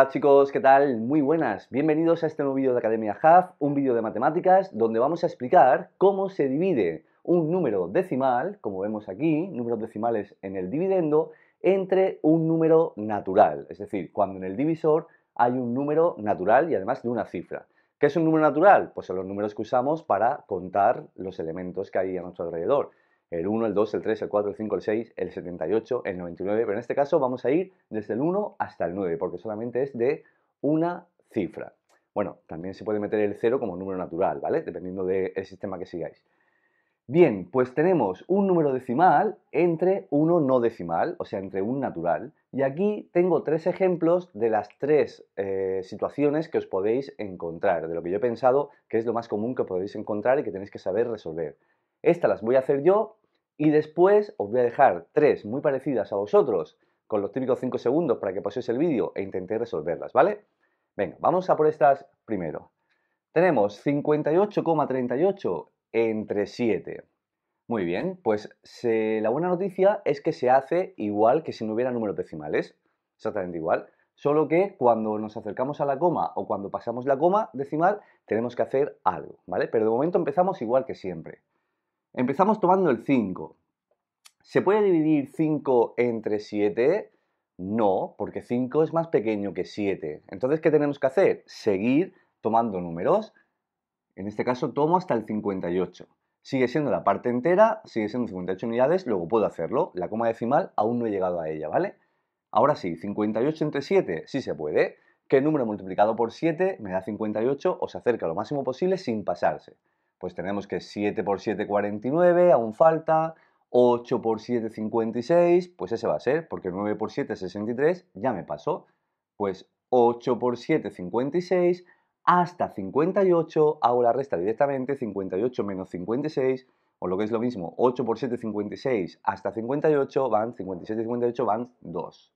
Hola chicos, ¿qué tal? Muy buenas. Bienvenidos a este nuevo vídeo de Academia Jaf, un vídeo de matemáticas donde vamos a explicar cómo se divide un número decimal, como vemos aquí, números decimales en el dividendo, entre un número natural. Es decir, cuando en el divisor hay un número natural y además de una cifra. ¿Qué es un número natural? Pues son los números que usamos para contar los elementos que hay a nuestro alrededor el 1, el 2, el 3, el 4, el 5, el 6, el 78, el 99, pero en este caso vamos a ir desde el 1 hasta el 9, porque solamente es de una cifra. Bueno, también se puede meter el 0 como número natural, ¿vale? Dependiendo del sistema que sigáis. Bien, pues tenemos un número decimal entre uno no decimal, o sea, entre un natural. Y aquí tengo tres ejemplos de las tres eh, situaciones que os podéis encontrar, de lo que yo he pensado que es lo más común que podéis encontrar y que tenéis que saber resolver. Estas las voy a hacer yo y después os voy a dejar tres muy parecidas a vosotros con los típicos 5 segundos para que paséis el vídeo e intentéis resolverlas, ¿vale? Venga, vamos a por estas primero. Tenemos 58,38 entre 7. Muy bien, pues la buena noticia es que se hace igual que si no hubiera números decimales, exactamente igual, solo que cuando nos acercamos a la coma o cuando pasamos la coma decimal tenemos que hacer algo, ¿vale? Pero de momento empezamos igual que siempre. Empezamos tomando el 5. ¿Se puede dividir 5 entre 7? No, porque 5 es más pequeño que 7. Entonces, ¿qué tenemos que hacer? Seguir tomando números. En este caso tomo hasta el 58. Sigue siendo la parte entera, sigue siendo 58 unidades, luego puedo hacerlo. La coma decimal aún no he llegado a ella, ¿vale? Ahora sí, 58 entre 7, sí se puede. ¿Qué número multiplicado por 7 me da 58 o se acerca lo máximo posible sin pasarse? pues tenemos que 7 por 7, 49, aún falta. 8 por 7, 56, pues ese va a ser, porque 9 por 7, 63, ya me pasó. Pues 8 por 7, 56, hasta 58, ahora resta directamente, 58 menos 56, o lo que es lo mismo, 8 por 7, 56, hasta 58 van, 57 y 58 van 2.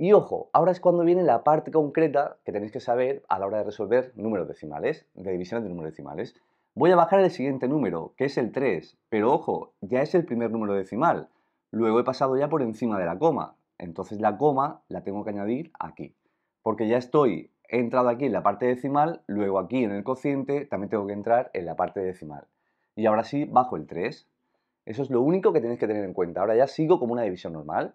Y ojo, ahora es cuando viene la parte concreta que tenéis que saber a la hora de resolver números decimales, de divisiones de números decimales. Voy a bajar el siguiente número, que es el 3, pero ojo, ya es el primer número decimal. Luego he pasado ya por encima de la coma, entonces la coma la tengo que añadir aquí, porque ya estoy, he entrado aquí en la parte decimal, luego aquí en el cociente también tengo que entrar en la parte decimal. Y ahora sí, bajo el 3. Eso es lo único que tenéis que tener en cuenta. Ahora ya sigo como una división normal.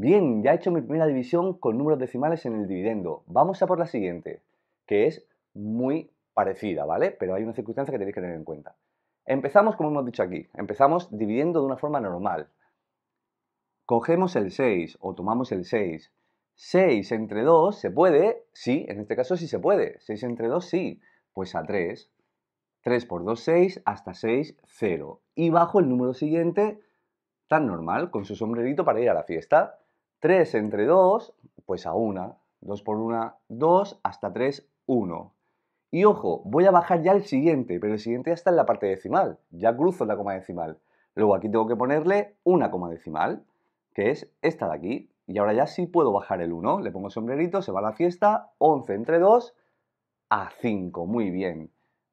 Bien, ya he hecho mi primera división con números decimales en el dividendo. Vamos a por la siguiente, que es muy parecida, ¿vale? Pero hay una circunstancia que tenéis que tener en cuenta. Empezamos como hemos dicho aquí, empezamos dividiendo de una forma normal. Cogemos el 6 o tomamos el 6. 6 entre 2 se puede, sí, en este caso sí se puede. 6 entre 2 sí, pues a 3. 3 por 2, 6, hasta 6, 0. Y bajo el número siguiente, tan normal, con su sombrerito para ir a la fiesta. 3 entre 2, pues a 1. 2 por 1, 2, hasta 3, 1. Y ojo, voy a bajar ya el siguiente, pero el siguiente ya está en la parte decimal. Ya cruzo la coma decimal. Luego aquí tengo que ponerle una coma decimal, que es esta de aquí. Y ahora ya sí puedo bajar el 1. Le pongo sombrerito, se va a la fiesta. 11 entre 2 a 5. Muy bien.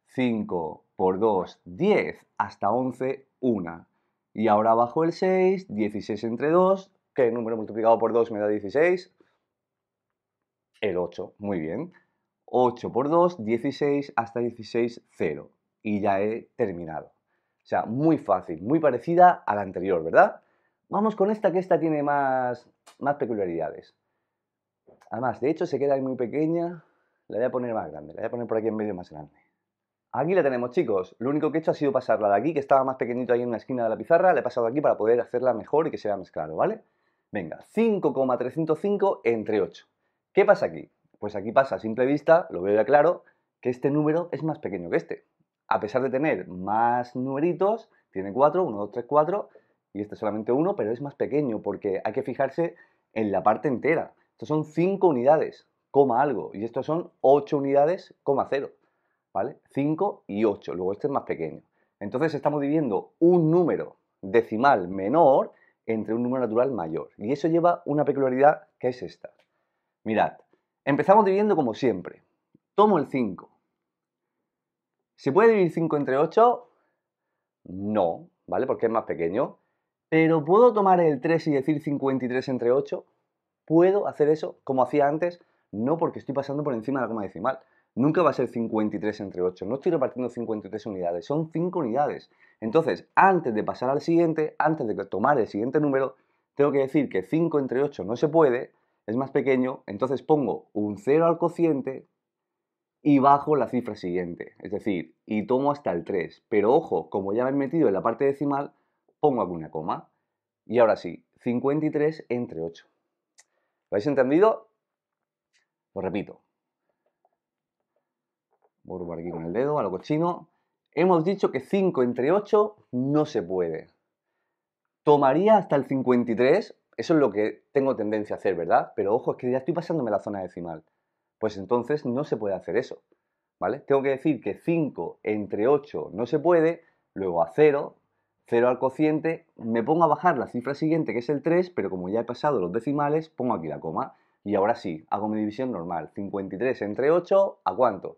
5 por 2, 10. Hasta 11, 1. Y ahora bajo el 6. 16 entre 2, que número multiplicado por 2 me da 16? El 8, muy bien. 8 por 2, 16 hasta 16, 0. Y ya he terminado. O sea, muy fácil, muy parecida a la anterior, ¿verdad? Vamos con esta, que esta tiene más, más peculiaridades. Además, de hecho, se queda muy pequeña. La voy a poner más grande, la voy a poner por aquí en medio más grande. Aquí la tenemos, chicos. Lo único que he hecho ha sido pasarla de aquí, que estaba más pequeñito ahí en la esquina de la pizarra, la he pasado aquí para poder hacerla mejor y que sea más claro, ¿vale? Venga, 5,305 entre 8. ¿Qué pasa aquí? Pues aquí pasa a simple vista, lo veo ya claro, que este número es más pequeño que este. A pesar de tener más numeritos, tiene 4, 1, 2, 3, 4, y este solamente 1, pero es más pequeño porque hay que fijarse en la parte entera. Estos son 5 unidades, coma algo, y estos son 8 unidades, coma 0. ¿Vale? 5 y 8, luego este es más pequeño. Entonces estamos dividiendo un número decimal menor entre un número natural mayor. Y eso lleva una peculiaridad que es esta. Mirad, empezamos dividiendo como siempre. Tomo el 5. ¿Se puede dividir 5 entre 8? No, ¿vale? Porque es más pequeño. Pero ¿puedo tomar el 3 y decir 53 entre 8? ¿Puedo hacer eso como hacía antes? No, porque estoy pasando por encima de la coma decimal. Nunca va a ser 53 entre 8. No estoy repartiendo 53 unidades, son 5 unidades. Entonces, antes de pasar al siguiente, antes de tomar el siguiente número, tengo que decir que 5 entre 8 no se puede, es más pequeño, entonces pongo un 0 al cociente y bajo la cifra siguiente, es decir, y tomo hasta el 3. Pero ojo, como ya me he metido en la parte decimal, pongo alguna coma. Y ahora sí, 53 entre 8. ¿Lo habéis entendido? Os repito, por aquí con el dedo, a lo cochino. Hemos dicho que 5 entre 8 no se puede. Tomaría hasta el 53, eso es lo que tengo tendencia a hacer, ¿verdad? Pero ojo, es que ya estoy pasándome la zona decimal. Pues entonces no se puede hacer eso, ¿vale? Tengo que decir que 5 entre 8 no se puede, luego a 0, 0 al cociente, me pongo a bajar la cifra siguiente, que es el 3, pero como ya he pasado los decimales, pongo aquí la coma. Y ahora sí, hago mi división normal. 53 entre 8, ¿a cuánto?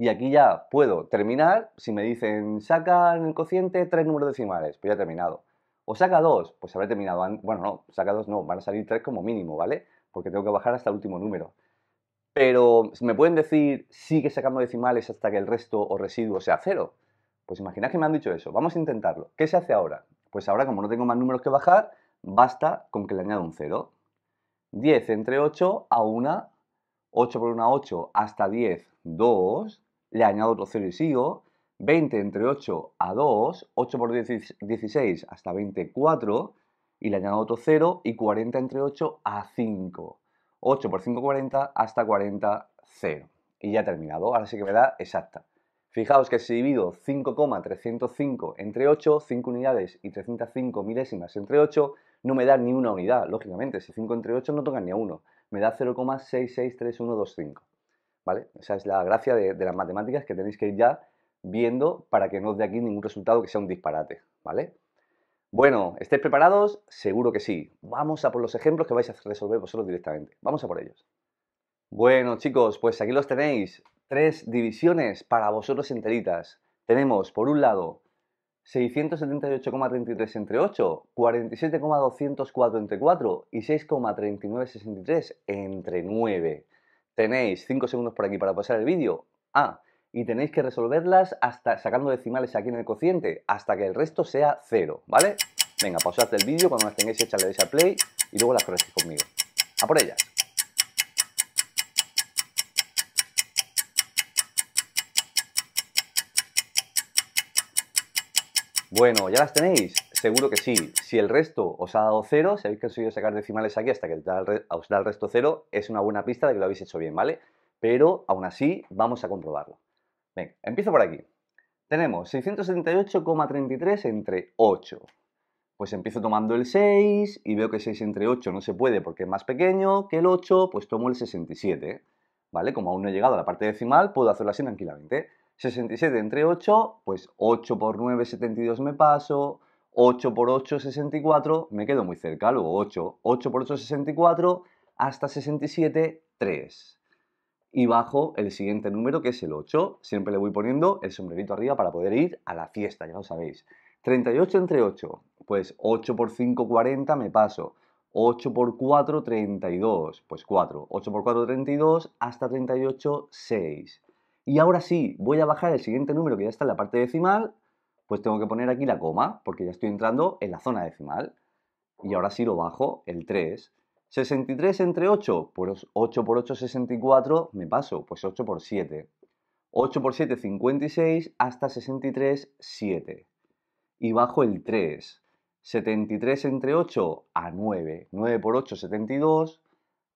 Y aquí ya puedo terminar. Si me dicen, saca en el cociente tres números decimales, pues ya he terminado. O saca dos, pues habré terminado. Bueno, no, saca dos no, van a salir tres como mínimo, ¿vale? Porque tengo que bajar hasta el último número. Pero me pueden decir, sigue sacando decimales hasta que el resto o residuo sea cero. Pues imagina que me han dicho eso, vamos a intentarlo. ¿Qué se hace ahora? Pues ahora, como no tengo más números que bajar, basta con que le añado un cero. 10 entre 8 a 1, 8 por 1, 8, hasta 10, 2, le añado otro 0 y sigo. 20 entre 8 a 2, 8 por 16 hasta 24, y le añado otro 0, y 40 entre 8 a 5. 8 por 5, 40, hasta 40, 0. Y ya he terminado, ahora sí que me da exacta. Fijaos que si divido 5,305 entre 8, 5 unidades y 305 milésimas entre 8, no me da ni una unidad, lógicamente. Si 5 entre 8 no toca ni a 1, me da 0,663125. Esa es la gracia de, las matemáticas que tenéis que ir ya viendo para que no os dé aquí ningún resultado que sea un disparate, ¿vale? Bueno, ¿estáis preparados? Seguro que sí. Vamos a por los ejemplos que vais a resolver vosotros directamente. Vamos a por ellos. Bueno, chicos, pues aquí los tenéis. Tres divisiones para vosotros enteritas. Tenemos, por un lado, 678,33 entre 8, 47,204 entre 4 y 6,3963 entre 9. Tenéis 5 segundos por aquí para pasar el vídeo. Ah, Y tenéis que resolverlas hasta sacando decimales aquí en el cociente, hasta que el resto sea cero, ¿vale? Venga, pausad pues el vídeo, cuando las tengáis hechas le esa a play y luego las corregís conmigo. A por ellas. Bueno, ya las tenéis. Seguro que sí. Si el resto os ha dado cero, si habéis conseguido sacar decimales aquí hasta que os da el resto 0, es una buena pista de que lo habéis hecho bien, ¿vale? Pero aún así, vamos a comprobarlo. Venga, empiezo por aquí. Tenemos 678,33 entre 8. Pues empiezo tomando el 6 y veo que 6 entre 8 no se puede porque es más pequeño que el 8, pues tomo el 67. ¿Vale? Como aún no he llegado a la parte decimal, puedo hacerlo así tranquilamente. 67 entre 8, pues 8 por 9, 72 me paso. 8 por 8, 64, me quedo muy cerca, luego 8, 8 por 8, 64, hasta 67, 3. Y bajo el siguiente número, que es el 8. Siempre le voy poniendo el sombrerito arriba para poder ir a la fiesta, ya lo sabéis. 38 entre 8, pues 8 por 5, 40, me paso. 8 por 4, 32, pues 4. 8 por 4, 32, hasta 38, 6. Y ahora sí, voy a bajar el siguiente número que ya está en la parte decimal pues tengo que poner aquí la coma, porque ya estoy entrando en la zona decimal. Y ahora sí lo bajo, el 3. 63 entre 8, pues 8 por 8 64, me paso, pues 8 por 7. 8 por 7 56 hasta 63 7. Y bajo el 3. 73 entre 8 a 9. 9 por 8 72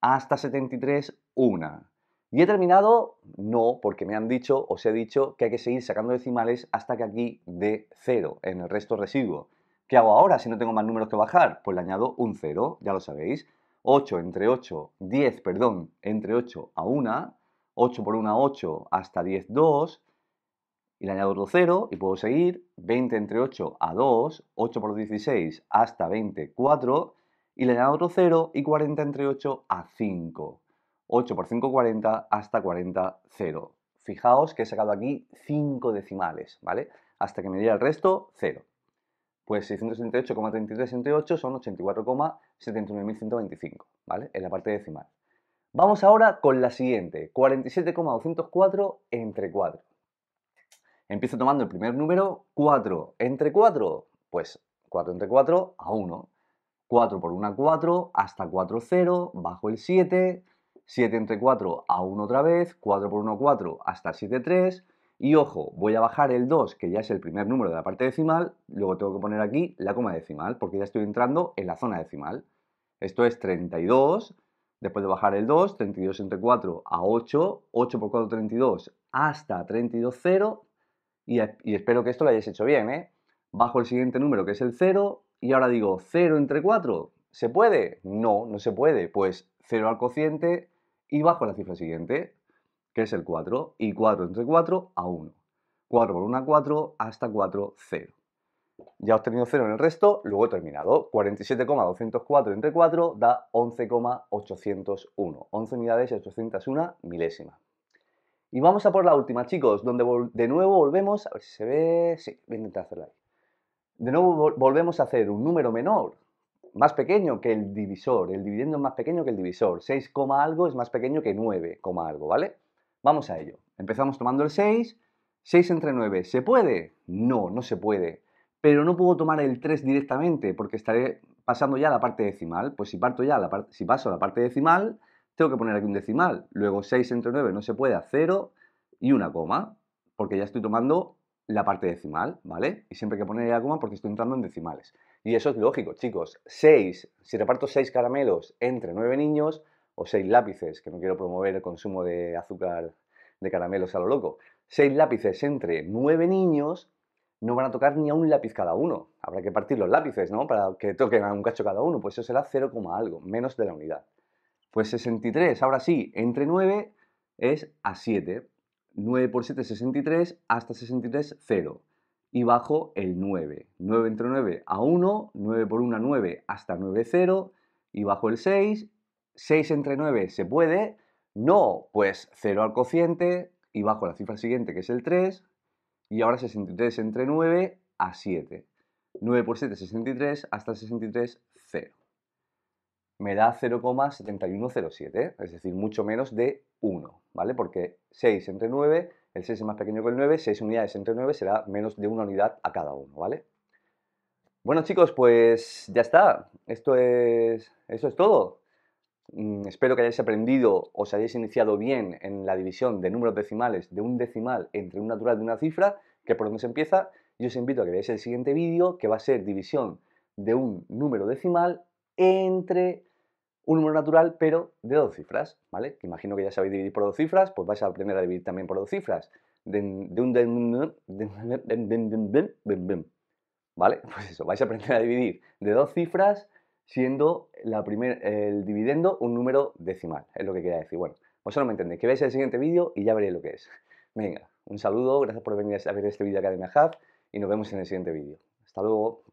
hasta 73 1. ¿Y he terminado? No, porque me han dicho, os he dicho, que hay que seguir sacando decimales hasta que aquí dé 0 en el resto residuo. ¿Qué hago ahora si no tengo más números que bajar? Pues le añado un 0, ya lo sabéis. 8 entre 8, 10, perdón, entre 8 a 1. 8 por 1, 8, hasta 10, 2. Y le añado otro 0 y puedo seguir. 20 entre 8 a 2. 8 por 16 hasta 20, 4. Y le añado otro 0 y 40 entre 8 a 5. 8 por 5, 40, hasta 40, 0. Fijaos que he sacado aquí 5 decimales, ¿vale? Hasta que me diera el resto, 0. Pues 678,33 entre 8 son 84,79125, ¿vale? En la parte decimal. Vamos ahora con la siguiente, 47,204 entre 4. Empiezo tomando el primer número, 4 entre 4, pues 4 entre 4 a 1. 4 por 1, 4, hasta 4, 0, bajo el 7, 7 entre 4 a 1 otra vez, 4 por 1 4 hasta 7 3 y ojo, voy a bajar el 2 que ya es el primer número de la parte decimal, luego tengo que poner aquí la coma decimal porque ya estoy entrando en la zona decimal. Esto es 32, después de bajar el 2, 32 entre 4 a 8, 8 por 4 32 hasta 32 0 y, y espero que esto lo hayáis hecho bien, ¿eh? Bajo el siguiente número que es el 0 y ahora digo 0 entre 4, ¿se puede? No, no se puede, pues 0 al cociente y bajo la cifra siguiente, que es el 4, y 4 entre 4 a 1. 4 por 1 a 4 hasta 4, 0. Ya he obtenido 0 en el resto, luego he terminado. 47,204 entre 4 da 11,801. 11 unidades y 801 milésima. Y vamos a por la última, chicos, donde de nuevo volvemos, a ver si se ve, sí, voy a intentar ahí. De nuevo volvemos a hacer un número menor, más pequeño que el divisor, el dividendo es más pequeño que el divisor, 6, algo es más pequeño que 9, algo, ¿vale? Vamos a ello. Empezamos tomando el 6, 6 entre 9, ¿se puede? No, no se puede. Pero no puedo tomar el 3 directamente porque estaré pasando ya a la parte decimal. Pues si, parto ya la si paso a la parte decimal, tengo que poner aquí un decimal. Luego 6 entre 9 no se puede, 0 y una coma, porque ya estoy tomando la parte decimal, ¿vale? Y siempre hay que poner la coma porque estoy entrando en decimales. Y eso es lógico, chicos. 6, si reparto 6 caramelos entre 9 niños, o 6 lápices, que no quiero promover el consumo de azúcar de caramelos a lo loco, 6 lápices entre 9 niños, no van a tocar ni a un lápiz cada uno. Habrá que partir los lápices, ¿no? Para que toquen a un cacho cada uno, pues eso será 0, algo, menos de la unidad. Pues 63, ahora sí, entre 9 es a 7. 9 por 7 es 63, hasta 63, 0 y bajo el 9. 9 entre 9 a 1, 9 por 1 a 9 hasta 9, 0 y bajo el 6. 6 entre 9 se puede, no, pues 0 al cociente y bajo la cifra siguiente que es el 3 y ahora 63 entre 9 a 7. 9 por 7, 63 hasta 63, 0. Me da 0,7107, es decir, mucho menos de 1, ¿vale? Porque 6 entre 9 el 6 es más pequeño que el 9, 6 unidades entre 9 será menos de una unidad a cada uno, ¿vale? Bueno chicos, pues ya está. Esto es, es todo. Mm, espero que hayáis aprendido, o os hayáis iniciado bien en la división de números decimales de un decimal entre un natural de una cifra, que por donde se empieza. Y os invito a que veáis el siguiente vídeo, que va a ser división de un número decimal entre un número natural, pero de dos cifras, ¿vale? Imagino que ya sabéis dividir por dos cifras, pues vais a aprender a dividir también por dos cifras. De un ¿Vale? Pues eso, vais a aprender a dividir de dos cifras siendo la primer, el dividendo un número decimal, es lo que quería decir. Bueno, vosotros me entendéis, que veáis el siguiente vídeo y ya veréis lo que es. Venga, un saludo, gracias por venir a ver este vídeo de Academia Hub y nos vemos en el siguiente vídeo. Hasta luego.